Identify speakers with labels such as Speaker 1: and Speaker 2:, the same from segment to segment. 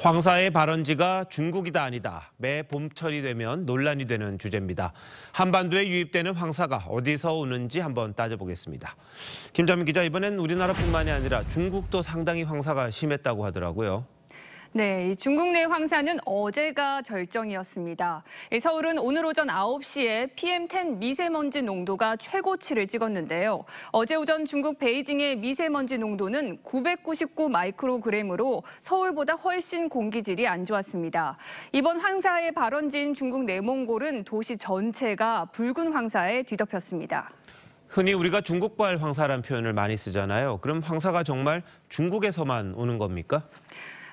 Speaker 1: 황사의 발원지가 중국이다 아니다. 매 봄철이 되면 논란이 되는 주제입니다. 한반도에 유입되는 황사가 어디서 오는지 한번 따져보겠습니다. 김정민 기자, 이번엔 우리나라뿐만이 아니라 중국도 상당히 황사가 심했다고 하더라고요.
Speaker 2: 네, 중국 내 황사는 어제가 절정이었습니다. 서울은 오늘 오전 9시에 PM10 미세먼지 농도가 최고치를 찍었는데요. 어제 오전 중국 베이징의 미세먼지 농도는 999 마이크로그램으로 서울보다 훨씬 공기질이 안 좋았습니다. 이번 황사의 발원지인 중국 내몽골은 도시 전체가 붉은 황사에 뒤덮였습니다.
Speaker 1: 흔히 우리가 중국발 황사란 표현을 많이 쓰잖아요. 그럼 황사가 정말 중국에서만 오는 겁니까?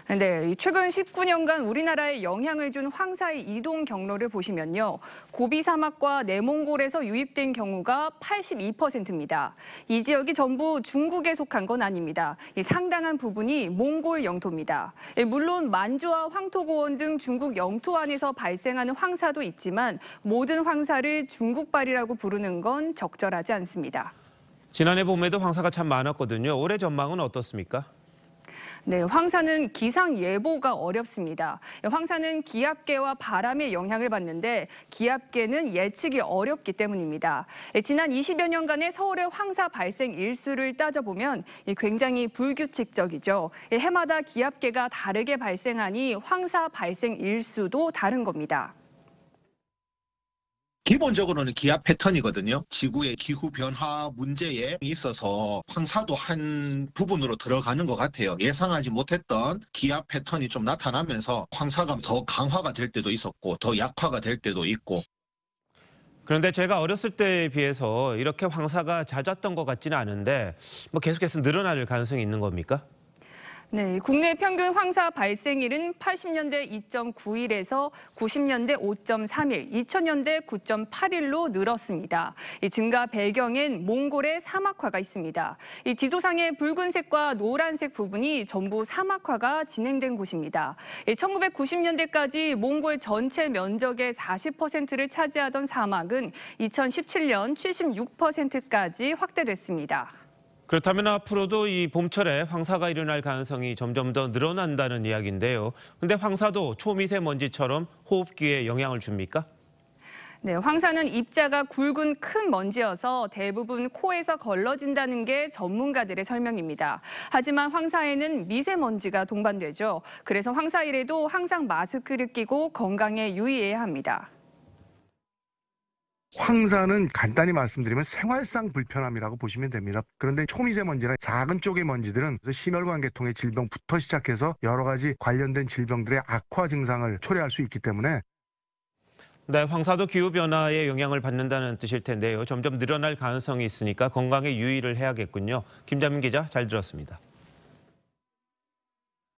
Speaker 2: 네, 최근 19년간 우리나라에 영향을 준 황사의 이동 경로를 보시면요. 고비 사막과 내몽골에서 유입된 경우가 82%입니다. 이 지역이 전부 중국에 속한 건 아닙니다. 상당한 부분이 몽골 영토입니다. 예, 물론 만주와 황토고원 등 중국 영토 안에서 발생하는 황사도 있지만 모든 황사를 중국발이라고 부르는 건 적절하지 않습니다.
Speaker 1: 지난해 봄에도 황사가 참 많았거든요. 올해 전망은 어떻습니까?
Speaker 2: 네, 황사는 기상 예보가 어렵습니다. 황사는 기압계와 바람의 영향을 받는데 기압계는 예측이 어렵기 때문입니다. 예, 지난 20여 년간의 서울의 황사 발생 일수를 따져보면 굉장히 불규칙적이죠. 예, 해마다 기압계가 다르게 발생하니 황사 발생 일수도 다른 겁니다.
Speaker 1: 기본적으로는 기압 패턴이거든요. 지구의 기후 변화 문제에 있어서 황사도 한 부분으로 들어가는 것 같아요. 예상하지 못했던 기압 패턴이 좀 나타나면서 황사가 더 강화가 될 때도 있었고 더 약화가 될 때도 있고 그런데 제가 어렸을 때에 비해서 이렇게 황사가 잦았던 것 같지는 않은데 뭐 계속해서 늘어날 가능성이 있는 겁니까?
Speaker 2: 네, 국내 평균 황사 발생일은 80년대 2.9일에서 90년대 5.3일, 2000년대 9.8일로 늘었습니다. 이 증가 배경엔 몽골의 사막화가 있습니다. 이 지도상의 붉은색과 노란색 부분이 전부 사막화가 진행된 곳입니다. 이 1990년대까지 몽골 전체 면적의 40%를 차지하던 사막은 2017년 76%까지 확대됐습니다.
Speaker 1: 그렇다면 앞으로도 이 봄철에 황사가 일어날 가능성이 점점 더 늘어난다는 이야기인데요. 근데 황사도 초미세먼지처럼 호흡기에 영향을 줍니까?
Speaker 2: 네, 황사는 입자가 굵은 큰 먼지여서 대부분 코에서 걸러진다는 게 전문가들의 설명입니다. 하지만 황사에는 미세먼지가 동반되죠. 그래서 황사일에도 항상 마스크를 끼고 건강에 유의해야 합니다.
Speaker 1: 황사는 간단히 말씀드리면 생활상 불편함이라고 보시면 됩니다. 그런데 초미세먼지나 작은 쪽의 먼지들은 심혈관계통의 질병부터 시작해서 여러 가지 관련된 질병들의 악화 증상을 초래할 수 있기 때문에 네, 황사도 기후변화에 영향을 받는다는 뜻일 텐데요. 점점 늘어날 가능성이 있으니까 건강에 유의를 해야겠군요. 김자민 기자 잘 들었습니다.